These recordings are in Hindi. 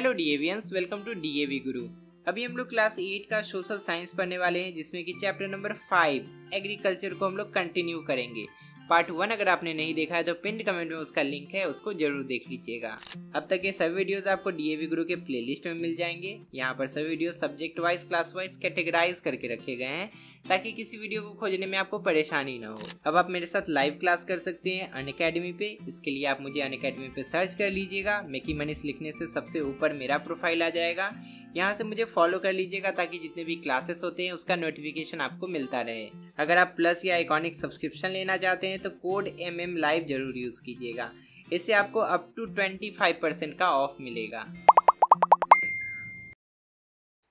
hello DAVians welcome to DAV guru अभी हम लोग क्लास एट का सोशल साइंस पढ़ने वाले हैं जिसमें कि चैप्टर नंबर फाइव एग्रीकल्चर को हम लोग कंटिन्यू करेंगे पार्ट वन अगर आपने नहीं देखा है तो पिंड कमेंट में उसका लिंक है उसको जरूर देख लीजिएगा अब तक ये सभी वीडियोस आपको डीएवी गुरु के प्लेलिस्ट में मिल जाएंगे यहाँ पर सभी video subject wise class wise categorise करके रखे गए हैं ताकि किसी वीडियो को खोजने में आपको परेशानी ना हो अब आप मेरे साथ लाइव क्लास कर सकते हैं अन अकेडमी पे इसके लिए आप मुझे अन अकेडमी पे सर्च कर लीजिएगा मेकी मनीष लिखने से सबसे ऊपर मेरा प्रोफाइल आ जाएगा यहाँ से मुझे फॉलो कर लीजिएगा ताकि जितने भी क्लासेस होते हैं उसका नोटिफिकेशन आपको मिलता रहे अगर आप प्लस या इकोनिक सब्सक्रिप्शन लेना चाहते हैं तो कोड एम एम लाइव जरूर यूज़ कीजिएगा इससे आपको up to twenty five percent का ऑफ मिलेगा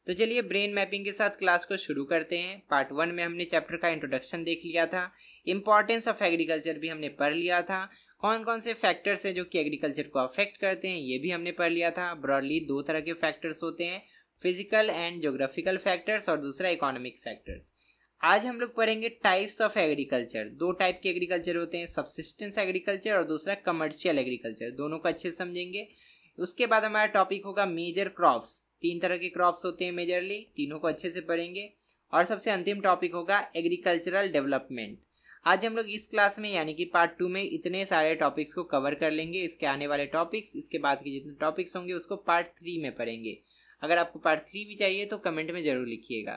तो चलिए ब्रेन मैपिंग के साथ क्लास को शुरू करते हैं पार्ट वन में हमने चैप्टर का इंट्रोडक्शन देख लिया था इम्पॉर्टेंस ऑफ एग्रीकल्चर भी हमने पढ़ लिया था कौन कौन से फैक्टर्स हैं जो कि एग्रीकल्चर को अफेक्ट करते हैं ये भी हमने पढ़ लिया था ब्रॉडली दो तरह के फैक्टर्स होते हैं फिजिकल एंड जोग्राफिकल फैक्टर्स और दूसरा इकोनॉमिक फैक्टर्स आज हम लोग पढ़ेंगे टाइप्स ऑफ एग्रीकल्चर दो टाइप के एग्रीकल्चर होते हैं सबसिस्टेंस एग्रीकल्चर और दूसरा कमर्शियल एग्रीकल्चर दोनों को अच्छे समझेंगे उसके बाद हमारा टॉपिक होगा मेजर क्रॉप्स तीन तरह के क्रॉप्स होते हैं मेजरली तीनों को अच्छे से पढ़ेंगे और सबसे अंतिम टॉपिक होगा एग्रीकल्चरल डेवलपमेंट आज हम लोग इस क्लास में यानी कि पार्ट टू में इतने सारे टॉपिक्स को कवर कर लेंगे इसके आने वाले टॉपिक्स इसके बाद के जितने टॉपिक्स होंगे उसको पार्ट थ्री में पढ़ेंगे अगर आपको पार्ट थ्री भी चाहिए तो कमेंट में जरूर लिखिएगा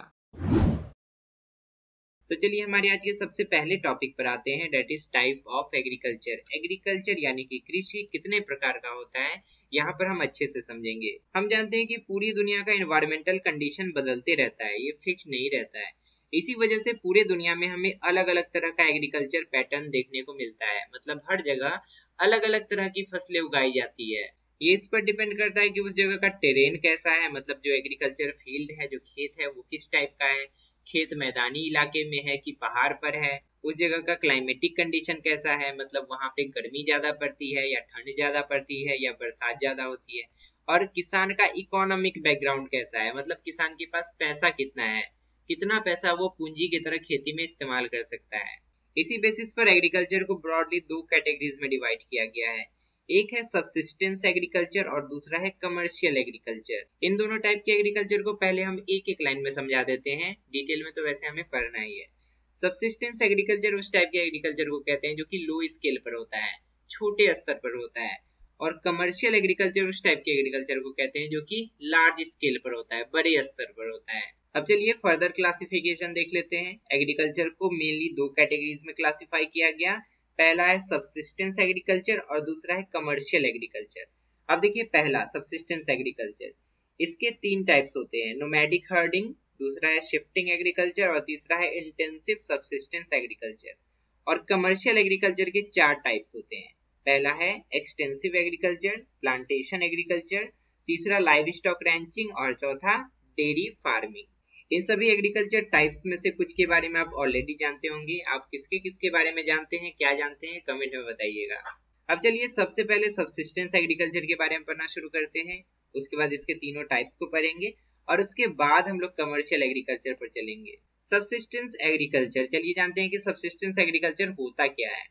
तो चलिए हमारे आज के सबसे पहले टॉपिक पर आते हैं that is type of agriculture agriculture यानी कि कृषि कितने प्रकार का होता है यहाँ पर हम अच्छे से समझेंगे हम जानते हैं कि पूरी दुनिया का इन्वायरमेंटल कंडीशन बदलते रहता है ये फिक्स नहीं रहता है इसी वजह से पूरे दुनिया में हमें अलग अलग तरह का एग्रीकल्चर पैटर्न देखने को मिलता है मतलब हर जगह अलग अलग तरह की फसलें उगाई जाती है ये इस पर डिपेंड करता है कि उस जगह का टेरेन कैसा है मतलब जो एग्रीकल्चर फील्ड है जो खेत है वो किस टाइप का है खेत मैदानी इलाके में है कि पहाड़ पर है उस जगह का क्लाइमेटिक कंडीशन कैसा है मतलब वहाँ पे गर्मी ज़्यादा पड़ती है या ठंड ज़्यादा पड़ती है या बरसात ज़्यादा होती है और किसान का इकोनॉमिक बैकग्राउंड कैसा है मतलब किसान के पास पैसा कितना है कितना पैसा वो पूंजी की तरह खेती में इस्तेमाल कर सकता है इसी बेसिस पर एग्रीकल्चर को ब्रॉडली दो कैटेगरीज में डिवाइड किया गया है एक है सबसिस्टेंस एग्रीकल्चर और दूसरा है कमर्शियल एग्रीकल्चर इन दोनों टाइप के एग्रीकल्चर को पहले हम एक एक लाइन में समझा देते हैं डिटेल में तो वैसे हमें पढ़ना ही है सबसिस्टेंस एग्रीकल्चर उस टाइप के एग्रीकल्चर को कहते हैं जो कि लो स्केल पर होता है छोटे स्तर पर होता है और कमर्शियल एग्रीकल्चर उस टाइप के एग्रीकल्चर को कहते हैं जो कि लार्ज स्केल पर होता है बड़े स्तर पर होता है अब चलिए फर्दर क्लासिफिकेशन देख लेते हैं एग्रीकल्चर को मेनली दो कैटेगरीज में क्लासिफाई किया गया पहला है सबसिस्टेंस एग्रीकल्चर और दूसरा है कमर्शियल एग्रीकल्चर अब देखिए पहला सबसिस्टेंस एग्रीकल्चर इसके तीन टाइप्स होते हैं नोमैडिक हर्डिंग दूसरा है शिफ्टिंग एग्रीकल्चर और तीसरा है इंटेंसिव सबसिस्टेंस एग्रीकल्चर और कमर्शियल एग्रीकल्चर के चार टाइप्स होते हैं पहला है एक्सटेंसिव एग्रीकल्चर प्लांटेशन एग्रीकल्चर तीसरा लाइव स्टॉक रैंचिंग और चौथा डेयरी फार्मिंग इन सभी एग्रीकल्चर टाइप्स में से कुछ के बारे में आप ऑलरेडी जानते होंगे आप किसके किसके बारे में जानते हैं क्या जानते हैं कमेंट में बताइएगा अब चलिए सबसे पहले सबसिस्टेंस एग्रीकल्चर के बारे में पढ़ना शुरू करते हैं उसके बाद इसके तीनों टाइप्स को पढ़ेंगे और उसके बाद हम लोग कमर्शियल एग्रीकल्चर पर चलेंगे सबसिस्टेंस एग्रीकल्चर चलिए जानते हैं कि सबसिस्टेंस एग्रीकल्चर होता क्या है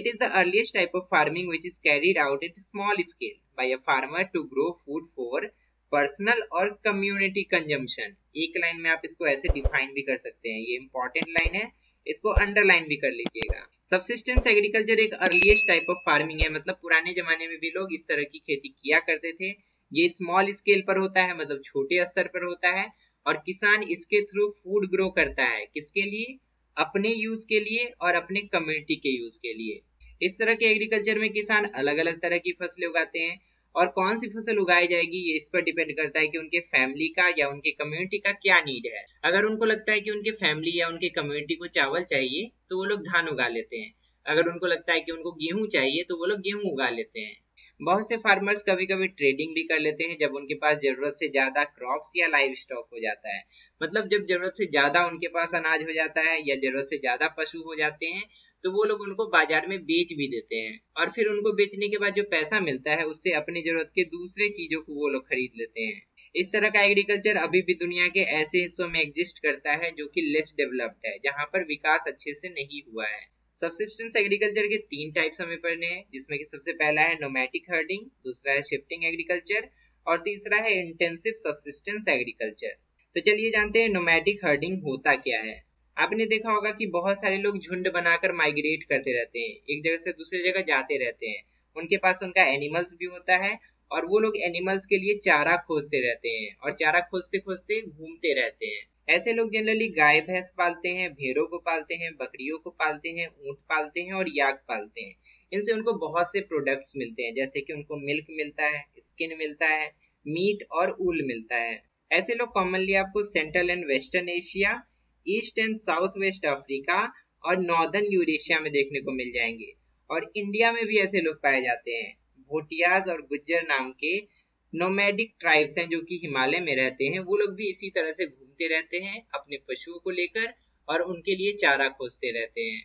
it is the earliest type of farming which is carried out at small scale by a farmer to grow food for personal और कम्युनिटी कंजम्पशन एक लाइन में आप इसको ऐसे डिफाइन भी कर सकते हैं ये इंपॉर्टेंट लाइन है इसको अंडरलाइन भी कर लीजिएगा सबसिस्टेंस एग्रीकल्चर एक अर्लीस्ट टाइप ऑफ फार्मिंग है मतलब पुराने जमाने में भी लोग इस तरह की खेती किया करते थे ये स्मॉल स्केल पर होता है मतलब छोटे स्तर पर होता है और किसान इसके थ्रू फूड ग्रो करता है किसके लिए अपने यूज के लिए और अपने कम्युनिटी के यूज के लिए इस तरह के एग्रीकल्चर में किसान अलग अलग तरह की फसलें उगाते हैं और कौन सी फसल उगाई जाएगी ये इस पर डिपेंड करता है कि उनके फैमिली का या उनके कम्युनिटी का क्या नीड है अगर उनको लगता है कि उनके फैमिली या उनके कम्युनिटी को चावल चाहिए तो वो लोग धान उगा लेते हैं अगर उनको लगता है कि उनको गेहूं चाहिए तो वो लोग गेहूं उगा लेते हैं बहुत से फार्मर्स कभी कभी ट्रेडिंग भी कर लेते हैं जब उनके पास जरूरत से ज्यादा क्रॉप्स या लाइव स्टॉक हो जाता है मतलब जब जरूरत से ज्यादा उनके पास अनाज हो जाता है या जरूरत से ज्यादा पशु हो जाते हैं तो वो लोग उनको बाजार में बेच भी देते हैं और फिर उनको बेचने के बाद जो पैसा मिलता है उससे अपनी जरूरत के दूसरे चीजों को वो लोग खरीद लेते हैं इस तरह का एग्रीकल्चर अभी भी दुनिया के ऐसे हिस्सों में एग्जिस्ट करता है जो कि लेस डेवलप्ड है जहाँ पर विकास अच्छे से नहीं हुआ है सबसिस्टेंस एग्रीकल्चर के तीन टाइप्स हमें पढ़ने हैं जिसमें कि सबसे पहला है नोमैटिक हर्डिंग दूसरा है शिफ्टिंग एग्रीकल्चर और तीसरा है इंटेंसिव सबसिस्टेंस एग्रीकल्चर तो चलिए जानते हैं नोमैटिक हर्डिंग होता क्या है आपने देखा होगा कि बहुत सारे लोग झुंड बनाकर माइग्रेट करते रहते हैं एक जगह से दूसरी जगह जाते रहते हैं उनके पास उनका एनिमल्स भी होता है और वो लोग एनिमल्स के लिए चारा खोजते रहते हैं और चारा खोजते खोजते घूमते रहते हैं ऐसे लोग जनरली गाय भैंस पालते हैं भेड़ों को पालते हैं बकरियों को पालते हैं ऊँट पालते हैं और याग पालते हैं इनसे उनको बहुत से प्रोडक्ट्स मिलते हैं जैसे कि उनको मिल्क मिलता है स्किन मिलता है मीट और ऊल मिलता है ऐसे लोग कॉमनली आपको central and western Asia east and south west Africa और नॉर्दर्न यूरेशिया में देखने को मिल जाएंगे और इंडिया में भी ऐसे लोग पाए जाते हैं भोटियाज और गुज्जर नाम के नोमैडिक ट्राइब्स हैं जो कि हिमालय में रहते हैं वो लोग भी इसी तरह से घूमते रहते हैं अपने पशुओं को लेकर और उनके लिए चारा खोजते रहते हैं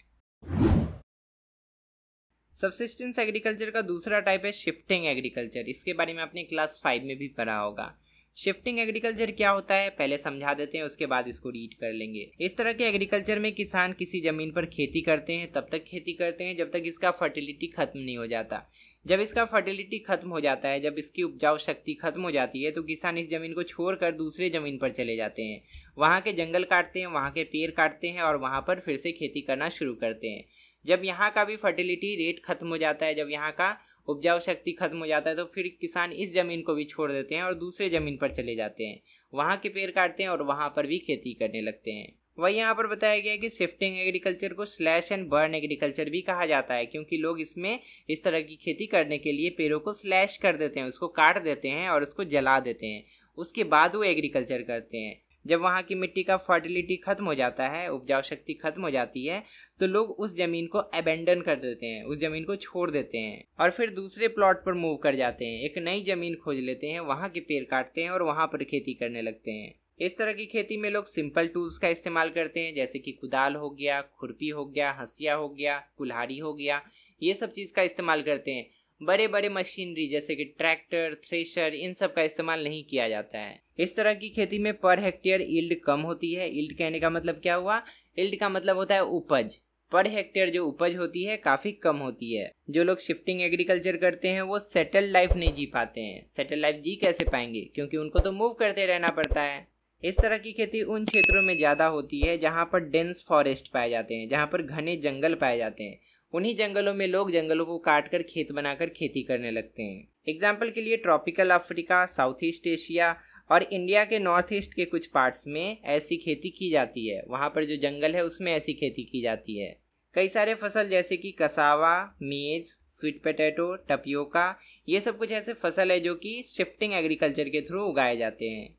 सबसिस्टेंस एग्रीकल्चर का दूसरा टाइप है शिफ्टिंग एग्रीकल्चर इसके बारे में आपने क्लास फाइव में भी पढ़ा होगा शिफ्टिंग एग्रीकल्चर क्या होता है पहले समझा देते हैं उसके बाद इसको रीड कर लेंगे इस तरह के एग्रीकल्चर में किसान किसी जमीन पर खेती करते हैं तब तक खेती करते हैं जब तक इसका फर्टिलिटी खत्म नहीं हो जाता जब इसका फर्टिलिटी खत्म हो जाता है जब इसकी उपजाऊ शक्ति खत्म हो जाती है तो किसान इस जमीन को छोड़कर दूसरे जमीन पर चले जाते हैं वहाँ के जंगल काटते हैं वहाँ के पेड़ काटते हैं और वहाँ पर फिर से खेती करना शुरू करते हैं जब यहाँ का भी फर्टिलिटी रेट खत्म हो जाता है जब यहाँ का उपजाऊ शक्ति खत्म हो जाता है तो फिर किसान इस ज़मीन को भी छोड़ देते हैं और दूसरे ज़मीन पर चले जाते हैं वहाँ के पेड़ काटते हैं और वहाँ पर भी खेती करने लगते हैं वही यहाँ पर बताया गया है कि शिफ्टिंग एग्रीकल्चर को स्लैश एंड बर्न एग्रीकल्चर भी कहा जाता है क्योंकि लोग इसमें इस तरह की खेती करने के लिए पेड़ों को स्लैश कर देते हैं उसको काट देते हैं और उसको जला देते हैं उसके बाद वो एग्रीकल्चर करते हैं जब वहाँ की मिट्टी का फर्टिलिटी ख़त्म हो जाता है उपजाऊ शक्ति ख़त्म हो जाती है तो लोग उस ज़मीन को अबेंडन कर देते हैं उस ज़मीन को छोड़ देते हैं और फिर दूसरे प्लॉट पर मूव कर जाते हैं एक नई ज़मीन खोज लेते हैं वहाँ के पेड़ काटते हैं और वहाँ पर खेती करने लगते हैं इस तरह की खेती में लोग सिंपल टूल्स का इस्तेमाल करते हैं जैसे कि कुदाल हो गया खुरपी हो गया हंसिया हो गया कुल्हाड़ी हो गया ये सब चीज़ का इस्तेमाल करते हैं बड़े बड़े मशीनरी जैसे कि ट्रैक्टर थ्रेशर इन सब का इस्तेमाल नहीं किया जाता है इस तरह की खेती में पर हेक्टेयर इल्ड कम होती है इल्ड कहने का मतलब क्या हुआ इल्ड का मतलब होता है उपज पर हेक्टेयर जो उपज होती है काफ़ी कम होती है जो लोग शिफ्टिंग एग्रीकल्चर करते हैं वो सेटल लाइफ नहीं जी पाते हैं सेटल लाइफ जी कैसे पाएंगे क्योंकि उनको तो मूव करते रहना पड़ता है इस तरह की खेती उन क्षेत्रों में ज़्यादा होती है जहाँ पर डेंस फॉरेस्ट पाए जाते हैं जहाँ पर घने जंगल पाए जाते हैं उन्हीं जंगलों में लोग जंगलों को काट कर खेत बनाकर खेती करने लगते हैं एग्जाम्पल के लिए tropical Africa South East Asia और इंडिया के नॉर्थ ईस्ट के कुछ पार्ट्स में ऐसी खेती की जाती है वहाँ पर जो जंगल है उसमें ऐसी खेती की जाती है कई सारे फसल जैसे कि कसावा मेज स्वीट पटेटो टपियोका ये सब कुछ ऐसे फसल है जो कि शिफ्टिंग एग्रीकल्चर के थ्रू उगाए जाते हैं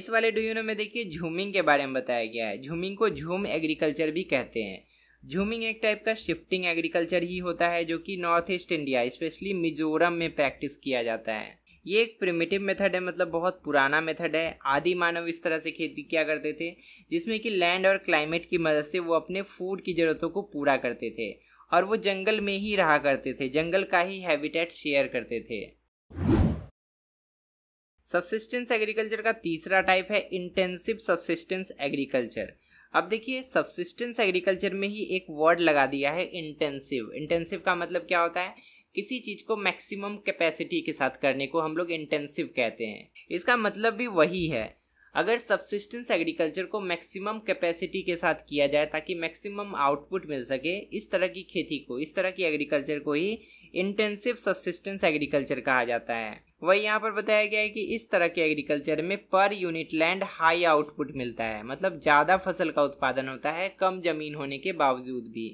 इस वाले डूयूनो में देखिए झूमिंग के बारे में बताया गया है झूमिंग को झूम एग्रीकल्चर भी कहते हैं झूमिंग एक टाइप का शिफ्टिंग एग्रीकल्चर ही होता है जो कि north east India specially Mizoram में प्रैक्टिस किया जाता है ये एक प्रिमिटिव मेथड है मतलब बहुत पुराना मेथड है आदि मानव इस तरह से खेती किया करते थे जिसमें कि लैंड और क्लाइमेट की मदद से वो अपने फूड की ज़रूरतों को पूरा करते थे और वो जंगल में ही रहा करते थे जंगल का ही हैबिटेट शेयर करते थे सबसिस्टेंस एग्रीकल्चर का तीसरा टाइप है इंटेंसिव सबसिस्टेंस एग्रीकल्चर अब देखिए सबसिस्टेंस एग्रीकल्चर में ही एक वर्ड लगा दिया है इंटेंसिव इंटेंसिव का मतलब क्या होता है किसी चीज़ को मैक्सिमम कैपेसिटी के साथ करने को हम लोग इंटेंसिव कहते हैं इसका मतलब भी वही है अगर सबसिस्टेंस एग्रीकल्चर को मैक्सिमम कैपेसिटी के साथ किया जाए ताकि मैक्सिमम आउटपुट मिल सके इस तरह की खेती को इस तरह की एग्रीकल्चर को ही इंटेंसिव सबसिस्टेंस एग्रीकल्चर कहा जाता है वही यहाँ पर बताया गया है कि इस तरह के एग्रीकल्चर में per unit land high output मिलता है मतलब ज़्यादा फसल का उत्पादन होता है कम जमीन होने के बावजूद भी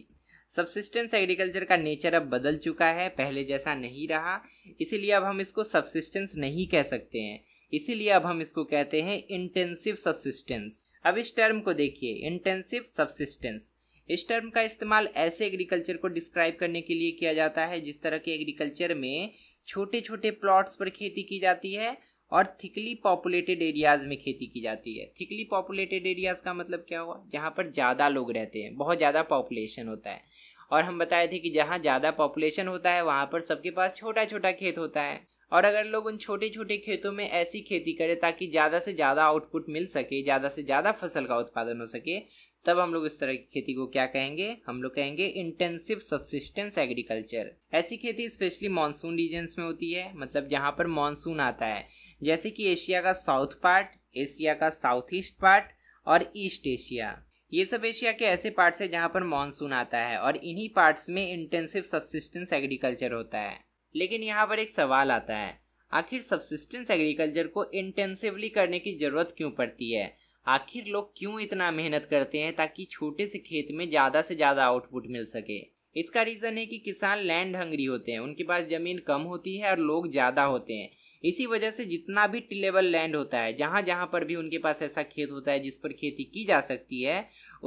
सबसिस्टेंस एग्रीकल्चर का नेचर अब बदल चुका है पहले जैसा नहीं रहा इसीलिए अब हम इसको सबसिस्टेंस नहीं कह सकते हैं इसीलिए अब हम इसको कहते हैं इंटेंसिव सबसिस्टेंस अब इस टर्म को देखिए इंटेंसिव सबसिस्टेंस इस टर्म का इस्तेमाल ऐसे एग्रीकल्चर को डिस्क्राइब करने के लिए किया जाता है जिस तरह के एग्रीकल्चर में छोटे छोटे प्लॉट्स पर खेती की जाती है और थिकली पॉपुलेटेड एरियाज़ में खेती की जाती है थिकली पॉपुलेटेड एरियाज़ का मतलब क्या हुआ जहाँ पर ज़्यादा लोग रहते हैं बहुत ज़्यादा पॉपुलेशन होता है और हम बताए थे कि जहाँ ज़्यादा पॉपुलेशन होता है वहाँ पर सबके पास छोटा छोटा खेत होता है और अगर लोग उन छोटे छोटे खेतों में ऐसी खेती करें ताकि ज़्यादा से ज़्यादा आउटपुट मिल सके ज़्यादा से ज़्यादा फसल का उत्पादन हो सके तब हम लोग इस तरह की खेती को क्या कहेंगे हम लोग कहेंगे इंटेंसिव सब्सिस्टेंस एग्रीकल्चर ऐसी खेती स्पेशली मानसून रीजन्स में होती है मतलब जहाँ पर मानसून आता है जैसे कि एशिया का साउथ पार्ट एशिया का साउथ ईस्ट पार्ट और ईस्ट एशिया ये सब एशिया के ऐसे पार्ट्स हैं जहाँ पर मानसून आता है और इन्हीं पार्ट्स में इंटेंसिव सब्सिस्टेंस एग्रीकल्चर होता है लेकिन यहाँ पर एक सवाल आता है आखिर सब्सिस्टेंस एग्रीकल्चर को इंटेंसिवली करने की ज़रूरत क्यों पड़ती है आखिर लोग क्यों इतना मेहनत करते हैं ताकि छोटे से खेत में ज़्यादा से ज़्यादा आउटपुट मिल सके इसका रीज़न है कि किसान लैंड हंगरी होते हैं उनके पास ज़मीन कम होती है और लोग ज़्यादा होते हैं इसी वजह से जितना भी टिलेबल लैंड होता है जहाँ जहाँ पर भी उनके पास ऐसा खेत होता है जिस पर खेती की जा सकती है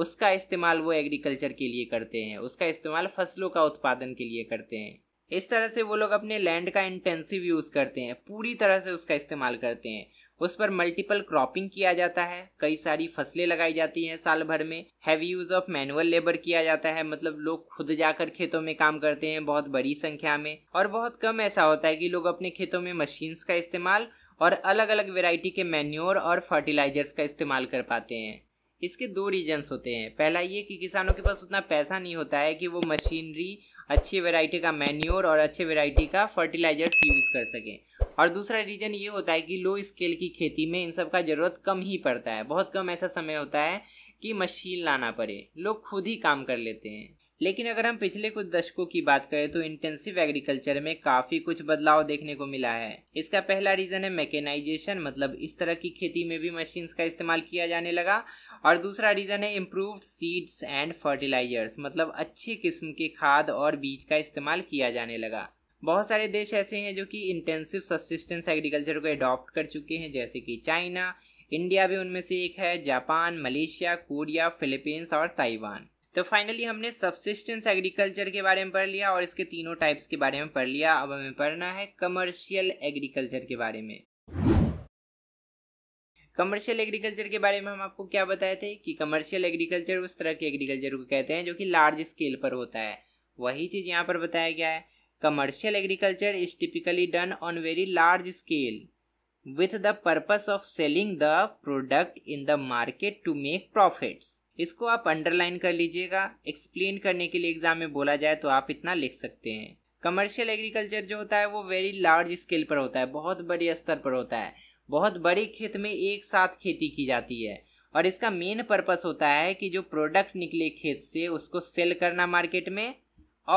उसका इस्तेमाल वो एग्रीकल्चर के लिए करते हैं उसका इस्तेमाल फसलों का उत्पादन के लिए करते हैं इस तरह से वो लोग अपने लैंड का इंटेंसिव यूज़ करते हैं पूरी तरह से उसका इस्तेमाल करते हैं उस पर मल्टीपल क्रॉपिंग किया जाता है कई सारी फसलें लगाई जाती हैं साल भर में heavy use of manual labour किया जाता है मतलब लोग खुद जाकर खेतों में काम करते हैं बहुत बड़ी संख्या में और बहुत कम ऐसा होता है कि लोग अपने खेतों में मशीन्स का इस्तेमाल और अलग अलग वेराइटी के मैन्योर और फर्टिलाइजर्स का इस्तेमाल कर पाते हैं इसके दो रीज़न्स होते हैं पहला ये कि किसानों के पास उतना पैसा नहीं होता है कि वो मशीनरी अच्छी वेराइटी का मैन्योर और अच्छे वेराइटी का फर्टिलाइजर्स यूज़ कर सकें और दूसरा रीजन ये होता है कि लो स्केल की खेती में इन सब का ज़रूरत कम ही पड़ता है बहुत कम ऐसा समय होता है कि मशीन लाना पड़े लोग खुद ही काम कर लेते हैं लेकिन अगर हम पिछले कुछ दशकों की बात करें तो इंटेंसिव एग्रीकल्चर में काफ़ी कुछ बदलाव देखने को मिला है इसका पहला रीज़न है मैकेनाइजेशन मतलब इस तरह की खेती में भी मशीन्स का इस्तेमाल किया जाने लगा और दूसरा रीज़न है इम्प्रूव सीड्स एंड फर्टिलाइजर्स मतलब अच्छी किस्म के खाद और बीज का इस्तेमाल किया जाने लगा बहुत सारे देश ऐसे हैं जो कि इंटेंसिव सब्सिस्टेंस एग्रीकल्चर को अडॉप्ट कर चुके हैं जैसे कि चाइना इंडिया भी उनमें से एक है जापान मलेशिया कोरिया फिलीपींस और ताइवान तो फाइनली हमने सबसिस्टेंस एग्रीकल्चर के बारे में पढ़ लिया और इसके तीनों टाइप्स के बारे में पढ़ लिया अब हमें पढ़ना है कमर्शियल एग्रीकल्चर के बारे में कमर्शियल एग्रीकल्चर के बारे में हम आपको क्या बताए थे कि कमर्शियल एग्रीकल्चर उस तरह के एग्रीकल्चर को कहते हैं जो कि लार्ज स्केल पर होता है वही चीज़ यहाँ पर बताया गया है commercial agriculture is typically done on very large scale with the purpose of selling the product in the market to make profits इसको आप अंडरलाइन कर लीजिएगा एक्सप्लेन करने के लिए एग्जाम में बोला जाए तो आप इतना लिख सकते हैं कमर्शियल एग्रीकल्चर जो होता है वो वेरी लार्ज स्केल पर होता है बहुत बड़े स्तर पर होता है बहुत बड़े खेत में एक साथ खेती की जाती है और इसका मेन पर्पस होता है कि जो प्रोडक्ट निकले खेत से उसको सेल करना मार्केट में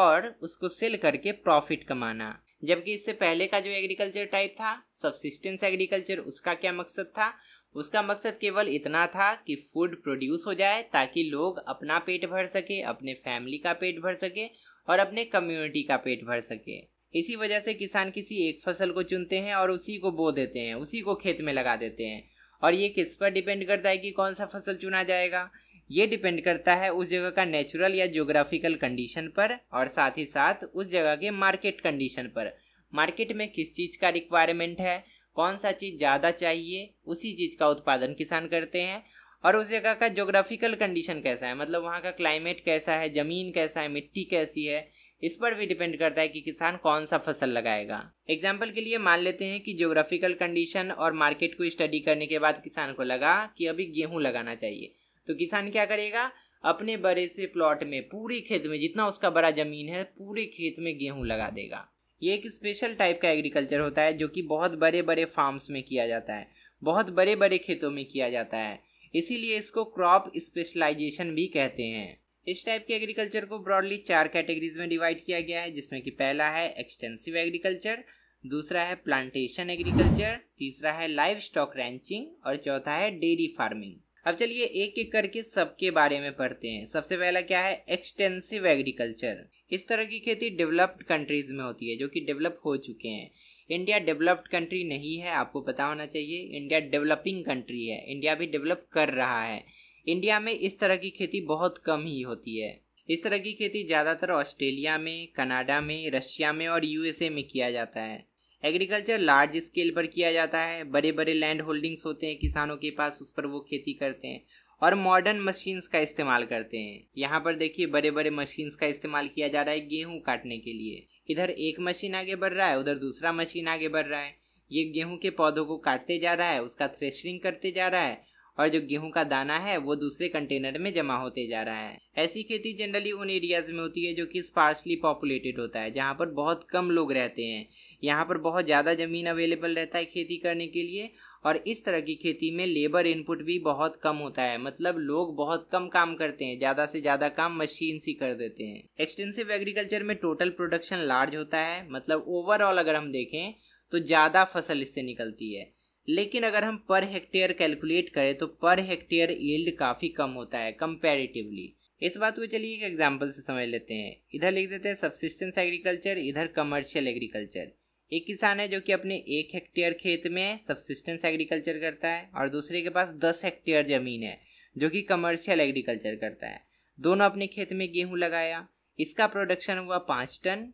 और उसको सेल करके प्रॉफिट कमाना जबकि इससे पहले का जो एग्रीकल्चर टाइप था सबसिस्टेंस एग्रीकल्चर उसका क्या मकसद था उसका मकसद केवल इतना था कि फूड प्रोड्यूस हो जाए ताकि लोग अपना पेट भर सके अपने फैमिली का पेट भर सके और अपने कम्युनिटी का पेट भर सके इसी वजह से किसान किसी एक फसल को चुनते हैं और उसी को बो देते हैं उसी को खेत में लगा देते हैं और ये किस पर डिपेंड करता है कि कौन सा फसल चुना जाएगा ये डिपेंड करता है उस जगह का नेचुरल या जोग्राफिकल कंडीशन पर और साथ ही साथ उस जगह के मार्केट कंडीशन पर मार्केट में किस चीज़ का रिक्वायरमेंट है कौन सा चीज़ ज़्यादा चाहिए उसी चीज़ का उत्पादन किसान करते हैं और उस जगह का जोग्राफिकल कंडीशन कैसा है मतलब वहाँ का क्लाइमेट कैसा है ज़मीन कैसा है मिट्टी कैसी है इस पर भी डिपेंड करता है कि किसान कौन सा फसल लगाएगा एग्जाम्पल के लिए मान लेते हैं कि जोग्राफिकल कंडीशन और मार्केट को स्टडी करने के बाद किसान को लगा कि अभी गेहूँ लगाना चाहिए तो किसान क्या करेगा अपने बड़े से प्लॉट में पूरे खेत में जितना उसका बड़ा ज़मीन है पूरे खेत में गेहूँ लगा देगा ये एक स्पेशल टाइप का एग्रीकल्चर होता है जो कि बहुत बड़े बड़े फार्म्स में किया जाता है बहुत बड़े बड़े खेतों में किया जाता है इसीलिए इसको क्रॉप स्पेशलाइजेशन भी कहते हैं इस टाइप के एग्रीकल्चर को ब्रॉडली चार कैटेगरीज में डिवाइड किया गया है जिसमें कि पहला है एक्सटेंसिव एग्रीकल्चर दूसरा है प्लांटेशन एग्रीकल्चर तीसरा है लाइव स्टॉक रैंचिंग और चौथा है डेयरी फार्मिंग अब चलिए एक एक करके सबके बारे में पढ़ते हैं सबसे पहला क्या है एक्सटेंसिव एग्रीकल्चर इस तरह की खेती डेवलप्ड कंट्रीज़ में होती है जो कि डेवलप हो चुके हैं इंडिया डेवलप्ड कंट्री नहीं है आपको पता होना चाहिए इंडिया डेवलपिंग कंट्री है इंडिया भी डेवलप कर रहा है इंडिया में इस तरह की खेती बहुत कम ही होती है इस तरह की खेती ज़्यादातर ऑस्ट्रेलिया में कनाडा में रशिया में और यूएसए में किया जाता है एग्रीकल्चर लार्ज स्केल पर किया जाता है बड़े बड़े लैंड होल्डिंग्स होते हैं किसानों के पास उस पर वो खेती करते हैं और मॉडर्न मशीन्स का इस्तेमाल करते हैं यहाँ पर देखिए बड़े बड़े मशीन्स का इस्तेमाल किया जा रहा है गेहूँ काटने के लिए इधर एक मशीन आगे बढ़ रहा है उधर दूसरा मशीन आगे बढ़ रहा है ये गेहूँ के पौधों को काटते जा रहा है उसका थ्रेशरिंग करते जा रहा है और जो गेहूं का दाना है वो दूसरे कंटेनर में जमा होते जा रहा है ऐसी खेती जनरली उन एरियाज में होती है जो कि स्पार्सली पॉपुलेटेड होता है जहाँ पर बहुत कम लोग रहते हैं यहाँ पर बहुत ज़्यादा ज़मीन अवेलेबल रहता है खेती करने के लिए और इस तरह की खेती में लेबर इनपुट भी बहुत कम होता है मतलब लोग बहुत कम काम करते हैं ज़्यादा से ज़्यादा काम मशीन से कर देते हैं एक्सटेंसिव एग्रीकल्चर में टोटल प्रोडक्शन लार्ज होता है मतलब ओवरऑल अगर हम देखें तो ज़्यादा फसल इससे निकलती है लेकिन अगर हम पर हेक्टेयर कैलकुलेट करें तो पर हेक्टेयर यील्ड काफ़ी कम होता है कंपेरेटिवली इस बात को चलिए एक एग्जाम्पल से समझ लेते हैं इधर लिख देते हैं सब्सिस्टेंस एग्रीकल्चर इधर कमर्शियल एग्रीकल्चर एक किसान है जो कि अपने एक हेक्टेयर खेत में सबसिस्टेंस एग्रीकल्चर करता है और दूसरे के पास दस हेक्टेयर ज़मीन है जो कि कमर्शियल एग्रीकल्चर करता है दोनों अपने खेत में गेहूं लगाया इसका प्रोडक्शन हुआ पाँच टन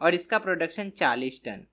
और इसका प्रोडक्शन चालीस टन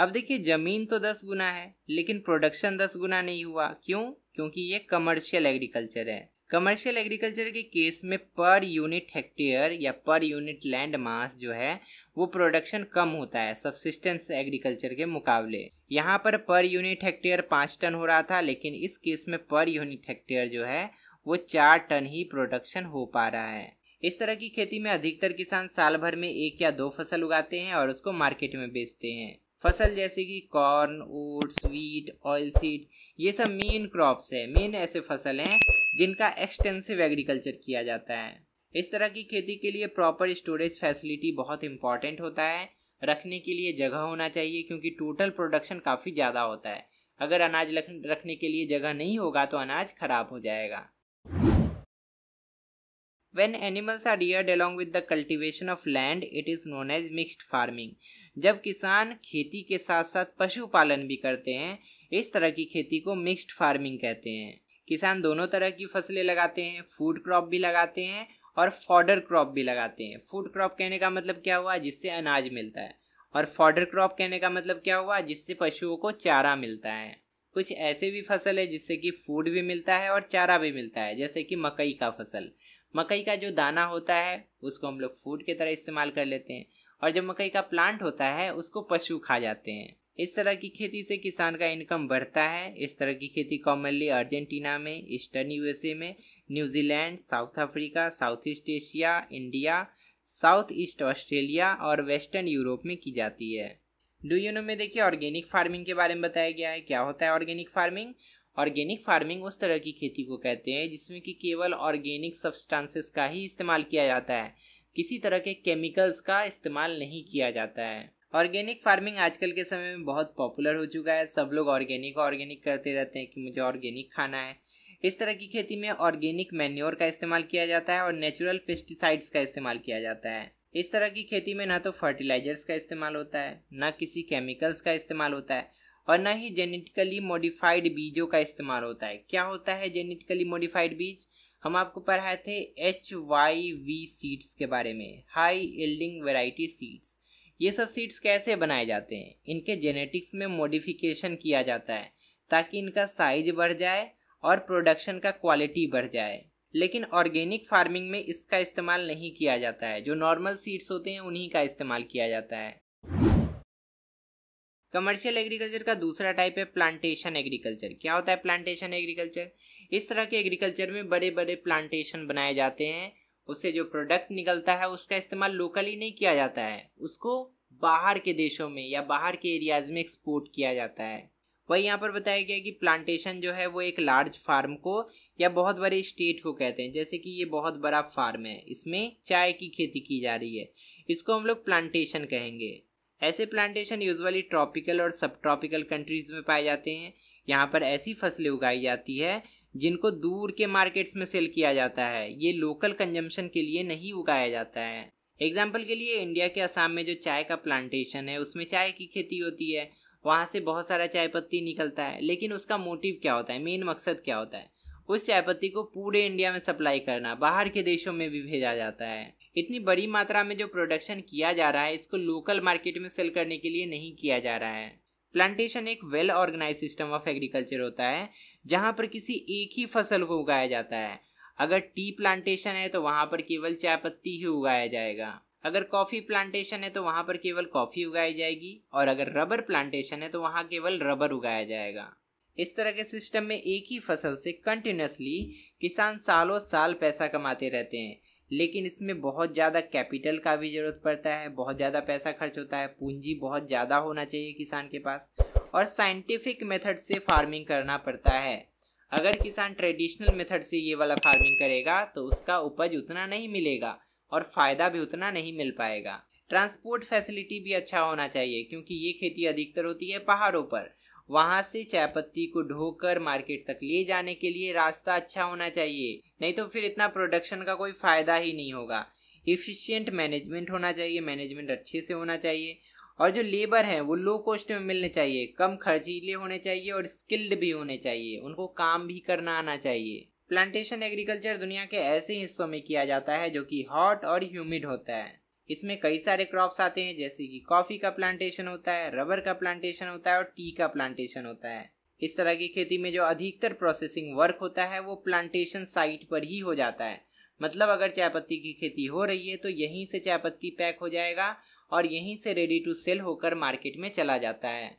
अब देखिए ज़मीन तो दस गुना है लेकिन प्रोडक्शन दस गुना नहीं हुआ क्यों क्योंकि ये कमर्शियल एग्रीकल्चर है कमर्शियल एग्रीकल्चर के केस में पर यूनिट हेक्टेयर या पर यूनिट लैंड मास जो है वो प्रोडक्शन कम होता है सबसिस्टेंस एग्रीकल्चर के मुकाबले यहाँ पर पर यूनिट हेक्टेयर पाँच टन हो रहा था लेकिन इस केस में पर यूनिट हेक्टेयर जो है वो चार टन ही प्रोडक्शन हो पा रहा है इस तरह की खेती में अधिकतर किसान साल भर में एक या दो फसल उगाते हैं और उसको मार्केट में बेचते हैं फसल जैसे कि corn oats wheat oil seed ये सब मेन क्रॉप्स है मेन ऐसे फसल हैं जिनका एक्सटेंसिव एग्रीकल्चर किया जाता है इस तरह की खेती के लिए प्रॉपर स्टोरेज फैसिलिटी बहुत इंपॉर्टेंट होता है रखने के लिए जगह होना चाहिए क्योंकि टोटल प्रोडक्शन काफ़ी ज़्यादा होता है अगर अनाज रखने के लिए जगह नहीं होगा तो अनाज खराब हो जाएगा when animals are reared along with the cultivation of land it is known as mixed farming जब किसान खेती के साथ साथ पशुपालन भी करते हैं इस तरह की खेती को मिक्सड फार्मिंग कहते हैं किसान दोनों तरह की फसलें लगाते हैं फूड क्रॉप भी लगाते हैं और फॉर्डर क्रॉप भी लगाते हैं फूड क्रॉप कहने का मतलब क्या हुआ जिससे अनाज मिलता है और फॉर्डर क्रॉप कहने का मतलब क्या हुआ जिससे पशुओं को चारा मिलता है कुछ ऐसे भी फसल है जिससे कि फूड भी मिलता है और चारा भी मिलता है जैसे कि मकई का फसल मकई का जो दाना होता है उसको हम लोग फूड की तरह इस्तेमाल कर लेते हैं और जब मकई का प्लांट होता है उसको पशु खा जाते हैं इस तरह की खेती से किसान का इनकम बढ़ता है इस तरह की खेती कॉमनली अर्जेंटीना में ईस्टर्न यूएसए में New Zealand South Africa South East Asia India South East Australia और वेस्टर्न यूरोप में की जाती है डू यू नो में देखिए ऑर्गेनिक फार्मिंग के बारे में बताया गया है क्या होता है ऑर्गेनिक फार्मिंग ऑर्गेनिक फार्मिंग उस तरह की खेती को कहते हैं जिसमें कि केवल ऑर्गेनिक सब्सटेंसेस का ही इस्तेमाल किया जाता है किसी तरह के केमिकल्स का इस्तेमाल नहीं किया जाता है ऑर्गेनिक फार्मिंग आजकल के समय में बहुत पॉपुलर हो चुका है सब लोग ऑर्गेनिक ऑर्गेनिक करते रहते हैं कि मुझे ऑर्गेनिक खाना है इस तरह की खेती में ऑर्गेनिक मैन्योर का इस्तेमाल किया जाता है और नेचुरल पेस्टिसाइड्स का इस्तेमाल किया जाता है इस तरह की खेती में ना तो फर्टिलाइजर्स का इस्तेमाल होता है ना किसी केमिकल्स का इस्तेमाल होता है और ना ही जेनेटिकली मॉडिफाइड बीजों का इस्तेमाल होता है क्या होता है जेनेटिकली मॉडिफाइड बीज हम आपको पढ़ाए थे एच वाई वी सीड्स के बारे में हाई एल्डिंग वेराइटी सीड्स ये सब सीड्स कैसे बनाए जाते हैं इनके जेनेटिक्स में मॉडिफिकेशन किया जाता है ताकि इनका साइज बढ़ जाए और प्रोडक्शन का क्वालिटी बढ़ जाए लेकिन ऑर्गेनिक फार्मिंग में इसका इस्तेमाल नहीं किया जाता है जो नॉर्मल सीड्स होते हैं उन्हीं का इस्तेमाल किया जाता है कमर्शियल एग्रीकल्चर का दूसरा टाइप है प्लांटेशन एग्रीकल्चर क्या होता है प्लांटेशन एग्रीकल्चर इस तरह के एग्रीकल्चर में बड़े बड़े प्लांटेशन बनाए जाते हैं उससे जो प्रोडक्ट निकलता है उसका इस्तेमाल लोकली नहीं किया जाता है उसको बाहर के देशों में या बाहर के एरियाज में एक्सपोर्ट किया जाता है वही यहाँ पर बताया गया कि प्लांटेशन जो है वो एक लार्ज फार्म को या बहुत बड़े स्टेट को कहते हैं जैसे कि ये बहुत बड़ा फार्म है इसमें चाय की खेती की जा रही है इसको हम लोग प्लांटेशन कहेंगे ऐसे प्लांटेशन यूजुअली ट्रॉपिकल और सब ट्रॉपिकल कंट्रीज में पाए जाते हैं यहाँ पर ऐसी फसलें उगाई जाती है जिनको दूर के मार्केट्स में सेल किया जाता है ये लोकल कंजम्पशन के लिए नहीं उगाया जाता है एग्जाम्पल के लिए इंडिया के असम में जो चाय का प्लांटेशन है उसमें चाय की खेती होती है वहाँ से बहुत सारा चाय पत्ती निकलता है लेकिन उसका मोटिव क्या होता है मेन मकसद क्या होता है उस चाय पत्ती को पूरे इंडिया में सप्लाई करना बाहर के देशों में भी भेजा जाता है इतनी बड़ी मात्रा में जो प्रोडक्शन किया जा रहा है इसको लोकल मार्केट में सेल करने के लिए नहीं किया जा रहा है प्लांटेशन एक well organise system of agriculture होता है जहाँ पर किसी एक ही फसल को उगाया जाता है अगर टी प्लांटेशन है तो वहाँ पर केवल चाय पत्ती ही उगाया जाएगा अगर कॉफ़ी प्लांटेशन है तो वहाँ पर केवल कॉफ़ी उगाई जाएगी और अगर रबर प्लांटेशन है तो वहाँ केवल रबर उगाया जाएगा इस तरह के सिस्टम में एक ही फसल से कंटिन्यूसली किसान सालों साल पैसा कमाते रहते हैं लेकिन इसमें बहुत ज़्यादा कैपिटल का भी ज़रूरत पड़ता है बहुत ज़्यादा पैसा खर्च होता है पूंजी बहुत ज़्यादा होना चाहिए किसान के पास और साइंटिफिक मेथड से फार्मिंग करना पड़ता है अगर किसान ट्रेडिशनल मेथड से ये वाला फार्मिंग करेगा तो उसका उपज उतना नहीं मिलेगा और फ़ायदा भी उतना नहीं मिल पाएगा ट्रांसपोर्ट फैसिलिटी भी अच्छा होना चाहिए क्योंकि ये खेती अधिकतर होती है पहाड़ों पर वहाँ से चाय पत्ती को ढोकर मार्केट तक ले जाने के लिए रास्ता अच्छा होना चाहिए नहीं तो फिर इतना प्रोडक्शन का कोई फ़ायदा ही नहीं होगा इफ़िशियंट मैनेजमेंट होना चाहिए मैनेजमेंट अच्छे से होना चाहिए और जो लेबर हैं वो लो कॉस्ट में मिलने चाहिए कम खर्चीले होने चाहिए और स्किल्ड भी होने चाहिए उनको काम भी करना आना चाहिए प्लांटेशन एग्रीकल्चर दुनिया के ऐसे हिस्सों में किया जाता है जो कि हॉट और ह्यूमिड होता है इसमें कई सारे क्रॉप्स आते हैं जैसे कि कॉफ़ी का प्लांटेशन होता है रबर का प्लांटेशन होता है और टी का प्लांटेशन होता है इस तरह की खेती में जो अधिकतर प्रोसेसिंग वर्क होता है वो प्लांटेशन साइट पर ही हो जाता है मतलब अगर चाय पत्ती की खेती हो रही है तो यहीं से चाय पत्ती पैक हो जाएगा और यहीं से रेडी टू सेल होकर मार्केट में चला जाता है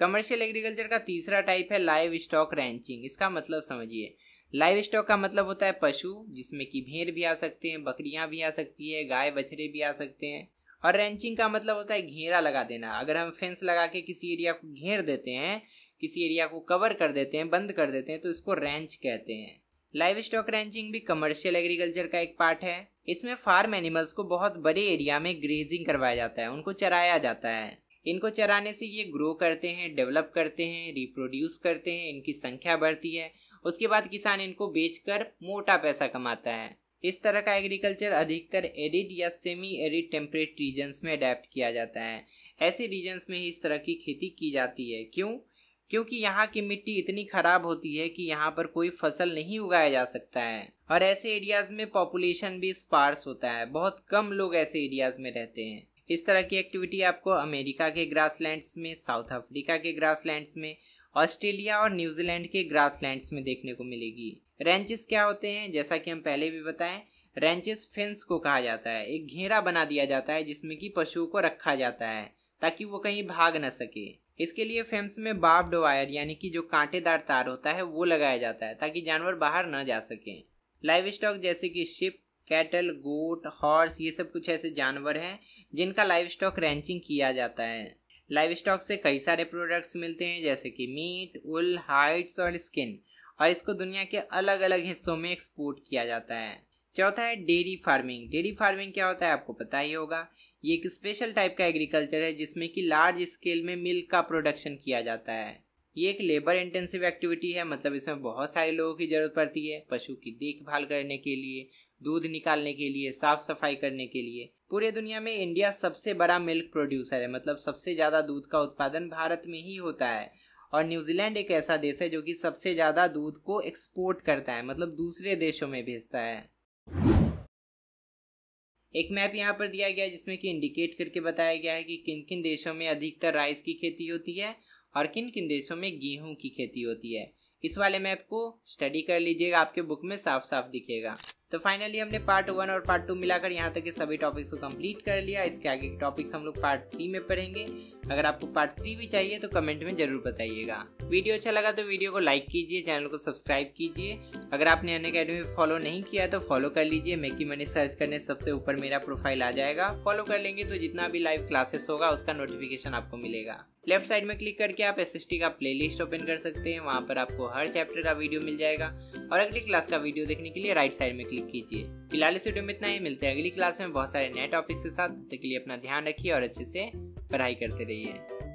कमर्शियल एग्रीकल्चर का तीसरा टाइप है लाइव स्टॉक रैंचिंग इसका मतलब समझिए लाइव स्टॉक का मतलब होता है पशु जिसमें कि भेड़ भी आ सकते हैं बकरियां भी आ सकती है गाय बछड़े भी आ सकते हैं और रेंचिंग का मतलब होता है घेरा लगा देना अगर हम फेंस लगा के किसी एरिया को घेर देते हैं किसी एरिया को कवर कर देते हैं बंद कर देते हैं तो इसको रेंच कहते हैं लाइव स्टॉक रेंचिंग भी कमर्शियल एग्रीकल्चर का एक पार्ट है इसमें फार्म एनिमल्स को बहुत बड़े एरिया में ग्रेजिंग करवाया जाता है उनको चराया जाता है इनको चराने से ये ग्रो करते हैं डेवलप करते हैं रिप्रोड्यूस करते हैं इनकी संख्या बढ़ती है उसके बाद किसान इनको बेचकर मोटा पैसा कमाता है इस तरह का एग्रीकल्चर अधिकतर एडिड या सेमी एडिड टेम्परेट रीजन्स में अडेप्ट किया जाता है ऐसे रीजन्स में ही इस तरह की खेती की जाती है क्यों क्योंकि यहाँ की मिट्टी इतनी ख़राब होती है कि यहाँ पर कोई फसल नहीं उगाया जा सकता है और ऐसे एरियाज़ में पॉपुलेशन भी स्पार्स होता है बहुत कम लोग ऐसे एरियाज़ में रहते हैं इस तरह की एक्टिविटी आपको अमेरिका के ग्रासलैंड्स में साउथ अफ्रीका के ग्रासलैंड्स में ऑस्ट्रेलिया और न्यूजीलैंड के ग्रासलैंड्स में देखने को मिलेगी रेंचेस क्या होते हैं जैसा कि हम पहले भी बताएं रेंचेस फेंस को कहा जाता है एक घेरा बना दिया जाता है जिसमें कि पशुओं को रखा जाता है ताकि वो कहीं भाग न सके इसके लिए फेंस में बाब्ड वायर यानी कि जो कांटेदार तार होता है वो लगाया जाता है ताकि जानवर बाहर न जा सकें लाइव स्टॉक जैसे कि शिप कैटल गोट हॉर्स ये सब कुछ ऐसे जानवर हैं जिनका लाइव स्टॉक रेंचिंग किया जाता है लाइव स्टॉक से कई सारे प्रोडक्ट्स मिलते हैं जैसे कि मीट उल हाइट्स और स्किन और इसको दुनिया के अलग अलग हिस्सों में एक्सपोर्ट किया जाता है चौथा है डेयरी फार्मिंग डेयरी फार्मिंग क्या होता है आपको पता ही होगा ये एक स्पेशल टाइप का एग्रीकल्चर है जिसमें कि लार्ज स्केल में मिल्क का प्रोडक्शन किया जाता है ये एक लेबर इंटेंसिव एक्टिविटी है मतलब इसमें बहुत सारे लोगों की ज़रूरत पड़ती है पशु की देखभाल करने के लिए दूध निकालने के लिए साफ सफाई करने के लिए पूरे दुनिया में इंडिया सबसे बड़ा मिल्क प्रोड्यूसर है मतलब सबसे ज़्यादा दूध का उत्पादन भारत में ही होता है और न्यूजीलैंड एक ऐसा देश है जो कि सबसे ज़्यादा दूध को एक्सपोर्ट करता है मतलब दूसरे देशों में भेजता है एक मैप यहाँ पर दिया गया है जिसमें कि इंडिकेट करके बताया गया है कि किन किन देशों में अधिकतर राइस की खेती होती है और किन किन देशों में गेहूं की खेती होती है इस वाले मैप को स्टडी कर लीजिएगा आपके बुक में साफ साफ दिखेगा तो फाइनली हमने पार्ट वन और पार्ट टू मिलाकर यहाँ तक के सभी टॉपिक्स को कंप्लीट कर लिया इसके आगे के टॉपिक्स हम लोग पार्ट थ्री में पढ़ेंगे अगर आपको पार्ट थ्री भी चाहिए तो कमेंट में जरूर बताइएगा वीडियो अच्छा लगा तो वीडियो को लाइक कीजिए चैनल को सब्सक्राइब कीजिए अगर आपने अन अकेडमी फॉलो नहीं किया तो फॉलो कर लीजिए मेकी मनी सर्च करने सबसे ऊपर मेरा प्रोफाइल आ जाएगा फॉलो कर लेंगे तो जितना भी लाइव क्लासेस होगा उसका नोटिफिकेशन आपको मिलेगा लेफ्ट साइड में क्लिक करके आप एस का प्ले ओपन कर सकते हैं वहाँ पर आपको हर चैप्टर का वीडियो मिल जाएगा और अगली क्लास का वीडियो देखने के लिए राइट साइड में क्लिक कीजिए फिलहाल इस वीडियो में इतना ही मिलते हैं अगली क्लास में बहुत सारे नए टॉपिक्स के साथ तब तक के लिए अपना ध्यान रखिए और अच्छे से पढ़ाई करते रहिए